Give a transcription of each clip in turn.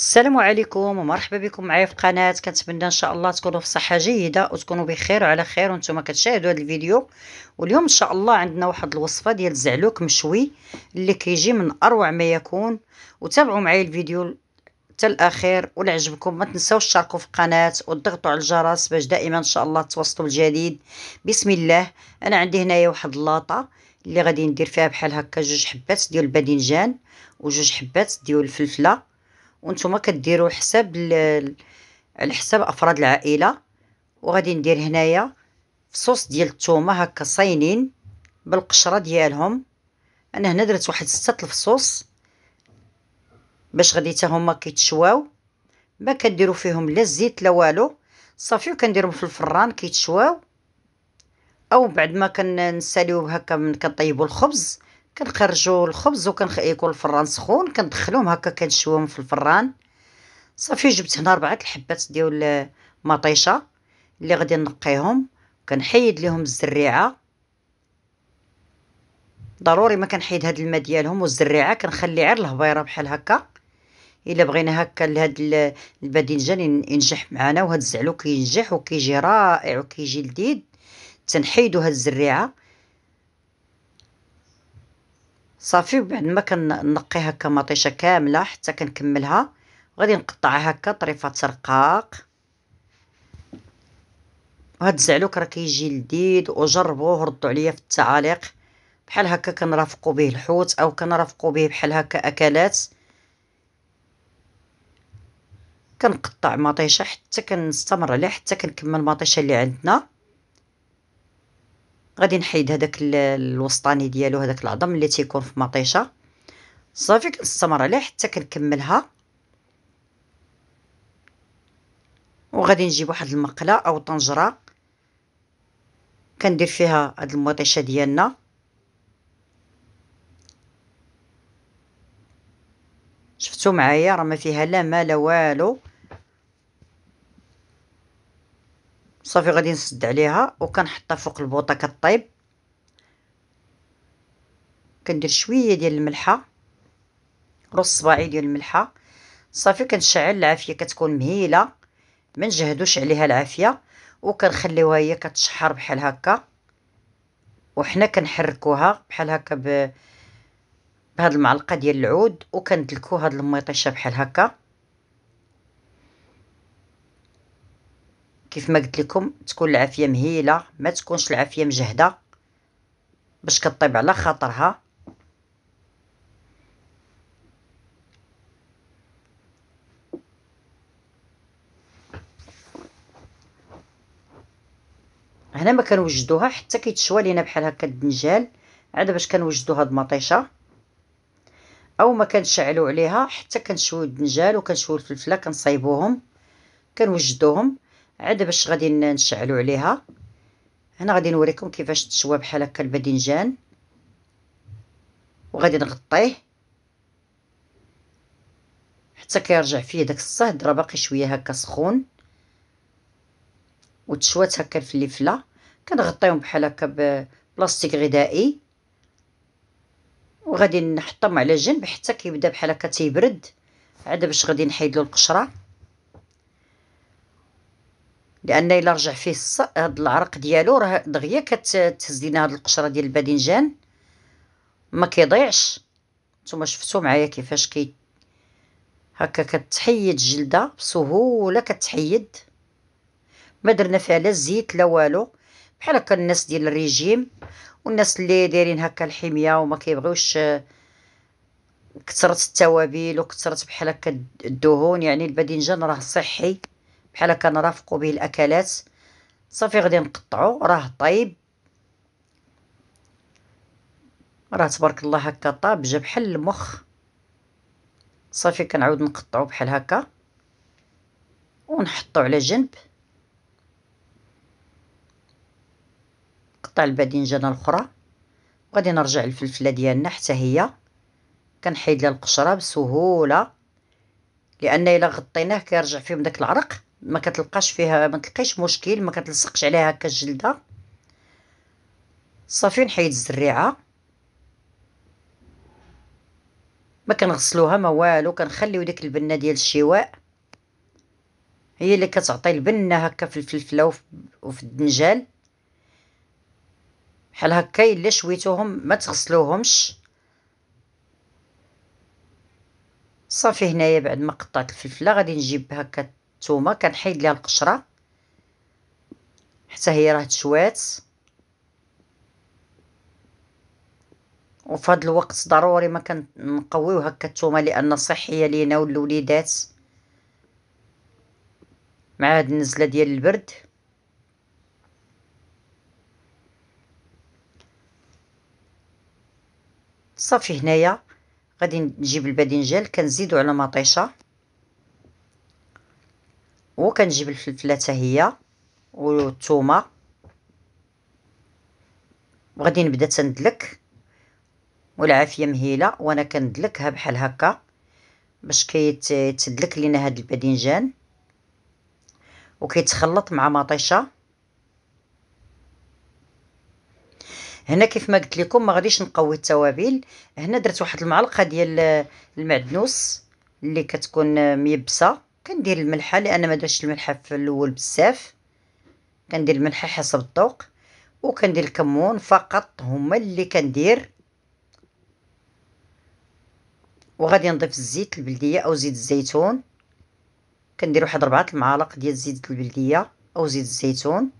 السلام عليكم ومرحبا بكم معايا في القناه كنتمنى ان شاء الله تكونوا في صحه جيده وتكونوا بخير وعلى خير وانتم كتشاهدوا هذا الفيديو واليوم ان شاء الله عندنا واحد الوصفه ديال الزعلوك مشوي اللي كيجي من اروع ما يكون وتابعوا معايا الفيديو حتى الاخير ولا عجبكم ما تنساوش تشاركوا في القناه وتضغطوا على الجرس باش دائما ان شاء الله توصلوا الجديد بسم الله انا عندي هنايا واحد اللاطه اللي غادي ندير فيها بحال هكا جوج حبات ديال الباذنجان وجوج حبات ديال الفلفله وانتم كديروا حساب على حساب افراد العائله وغادي ندير هنايا فصوص ديال الثومه هكا صاينين بالقشره ديالهم انا هنا درت واحد سته الفصوص باش غادي حتى هما كيتشواو ما كديروا فيهم لا الزيت لا والو صافي وكنديرهم في الفران كيتشواو او بعد ما كنساليو هكا من كنطيبوا الخبز كنخرجوا الخبز وكنخيكوا الفران سخون كندخلهم هكا كنشويهم في الفران صافي جبت هنا ربعه الحبات ديال المطيشه اللي غادي نقيهم كنحيد ليهم الزريعه ضروري ما كنحيد هاد الماء ديالهم والزريعه كنخلي غير الهبيره بحال هكا الا بغينا هكا لهاد الباذنجان ينجح معانا وهاد الزعلو كينجح وكيجي رائع وكيجي لذيذ تنحيدوا هاد الزريعه صافي وبعد ما كنقي هكا مطيشه كامله حتى كنكملها غادي نقطعها هكا طريفات رقاق وهاد الزعلوك راه كيجي لذيذ وجربوه ردوا عليا في التعاليق بحال هكا كنرافقوا به الحوت او كنرافقوا به بحال هكا اكلات كنقطع مطيشه حتى كنستمر عليه حتى كنكمل مطيشه اللي عندنا غادي نحيد هذاك الوسطاني ديالو هذاك العظم اللي تيكون في مطيشه صافي كنستمر عليه حتى كنكملها وغادي نجيب واحد المقله او طنجره كندير فيها هاد المطيشه ديالنا شفتوا معايا راه ما فيها لا ما لا والو صافي غادي نسد عليها وكنحطها فوق البوطه كطيب كندير شويه ديال الملحه رص صباعي ديال الملحه صافي كنشعل العافيه كتكون مهيله ما نجهدوش عليها العافيه وكنخليوها هي كتشحر بحال هكا وحنا كنحركوها بحال هكا ب بهاد المعلقه ديال العود وكندلكو هاد الميطيشه بحال هكا كيف ما قلت لكم تكون العافيه مهيله ما تكونش العافيه مجهده باش كطيب على خاطرها هنا ما كنوجدوها حتى كيتشوى لينا بحال هكا الدنجال عاد باش كنوجدو هاد المطيشه او ما كنشعلو عليها حتى كنشويو الدنجال وكنشويو الفلفله كنصايبوهم كنوجدوهم عاد باش غادي نشعلو عليها هنا غادي نوريكم كيفاش تشوى بحال هكا الباذنجان وغادي نغطيه حتى كيرجع فيه داك الصهد راه باقي شويه هكا سخون وتشوات هكا الفليفله كنغطيهم بحال هكا بلاستيك غذائي وغادي نحطهم على جنب حتى كيبدا بحال هكا تيبرد عاد باش غادي نحيد له القشره لان الا رجع فيه الص... هاد العرق ديالو راه دغيا كتهز لينا هاد القشره ديال الباذنجان ما كيضيعش نتوما شفتوا معايا كيفاش كي هكا كتحيد الجلده بسهوله كتحيد ما درنا فيها لا زيت لا والو بحال هكا الناس ديال الريجيم والناس اللي دايرين هكا الحميه وما كيبغيوش كثرة التوابل وكثرة بحال هكا الدهون يعني الباذنجان راه صحي بحال هكا نرافقوا به الاكلات صافي غادي نقطعو راه طايب راه تبارك الله هكا طاب جا بحال المخ صافي كنعاود نقطعو بحال هكا ونحطو على جنب نقطع الباذنجان الاخرى وغادي نرجع الفلفله ديالنا حتى هي كنحيد لها القشره بسهوله لان الا غطيناه كيرجع فيهم داك العرق ما كتلقاش فيها ما تلقيش مشكل ما كتلصقش عليها هكا الجلده صافي نحيد الزريعه ما كنغسلوها ما والو كنخليو ديك البنه ديال الشواء هي اللي كتعطي البنه هكا في الفلفله وفي الدنجال بحال هكا الا شويتوهم ما تغسلوهمش صافي هنايا بعد ما قطعت الفلفله غادي نجيب هكا الثومه كنحيد ليها القشره حتى هي راه تشوات وفي هذا الوقت ضروري ما كنقويو هكا الثومه لان صحيه لينا والوليدات مع هاد النزله ديال البرد صافي هنايا غادي نجيب الباذنجان كنزيدو على مطيشه وكنجيب الفلفله حتى هي والثومه وغادي نبدا تندلك والعافيه مهيله وانا كندلكها بحال هكا باش كيتدلك لينا هاد الباذنجان وكيتخلط مع مطيشه هنا كيف ما قلت لكم ما غاديش نقوي التوابل هنا درت واحد المعلقه ديال المعدنوس اللي كتكون ميبسه كندير الملحه لان ما درتش الملحه في الاول بزاف كندير الملحه حسب الذوق وكندير الكمون فقط هما اللي كندير وغادي نضيف الزيت البلديه او زيت الزيتون كندير واحد ربعة المعالق ديال زيت البلديه او زيت الزيتون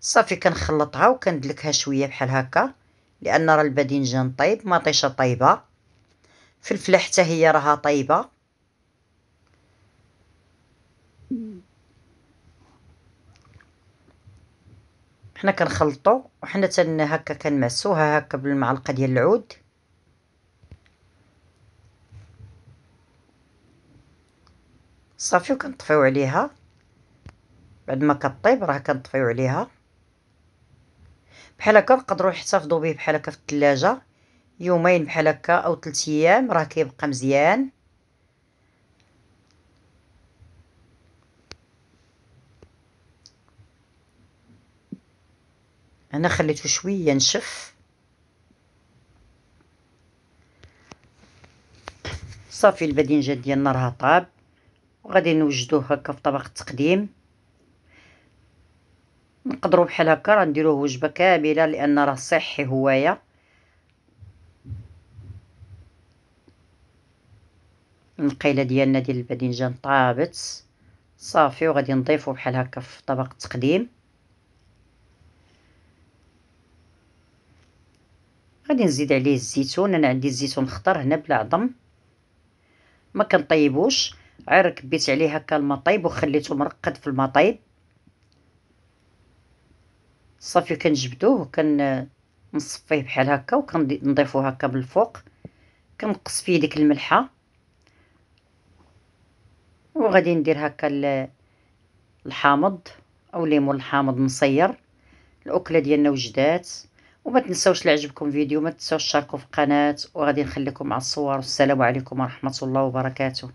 صافي كنخلطها وكندلكها شويه بحال هكا لان راه الباذنجان طيب مطيشه طيبه فلفله حتى هي راها طيبه حنا كنخلطو وحنا تن هكا كنمسوها هكا بالمعلقه ديال العود صافي وكنطفيو عليها بعد ما كطيب راه كنطفيو عليها بحال هكا نقدروا نحتفظوا به بحال هكا في الثلاجه يومين بحال هكا او 3 ايام راه كيبقى مزيان هنا خليته شويه ينشف صافي الباذنجان ديالنا راه طاب وغادي نوجدوه هكا في طبق التقديم نقدروا بحال هكا راه نديروه وجبه كامله لان راه صحي هوايا النقيله ديالنا ديال الباذنجان طابت صافي وغادي نضيفو بحال هكا في طبق التقديم غادي نزيد عليه الزيتون انا عندي الزيتون خضر هنا بلا عظم ما كنطيبوش غير كبيت عليه هكا المطيب وخليته مرقد في المطيب صافي كنجبدوه وكنصفيه بحال هكا وكنضيفوه هكا الفوق كنقص فيه ديك الملحه وغادي ندير هكا الحامض او ليمون الحامض مصير الاكله ديالنا وجدات وما تنسوش لعجبكم فيديو ما تنسوش تشاركوا في القناه وغادي نخليكم مع الصور والسلام عليكم ورحمه الله وبركاته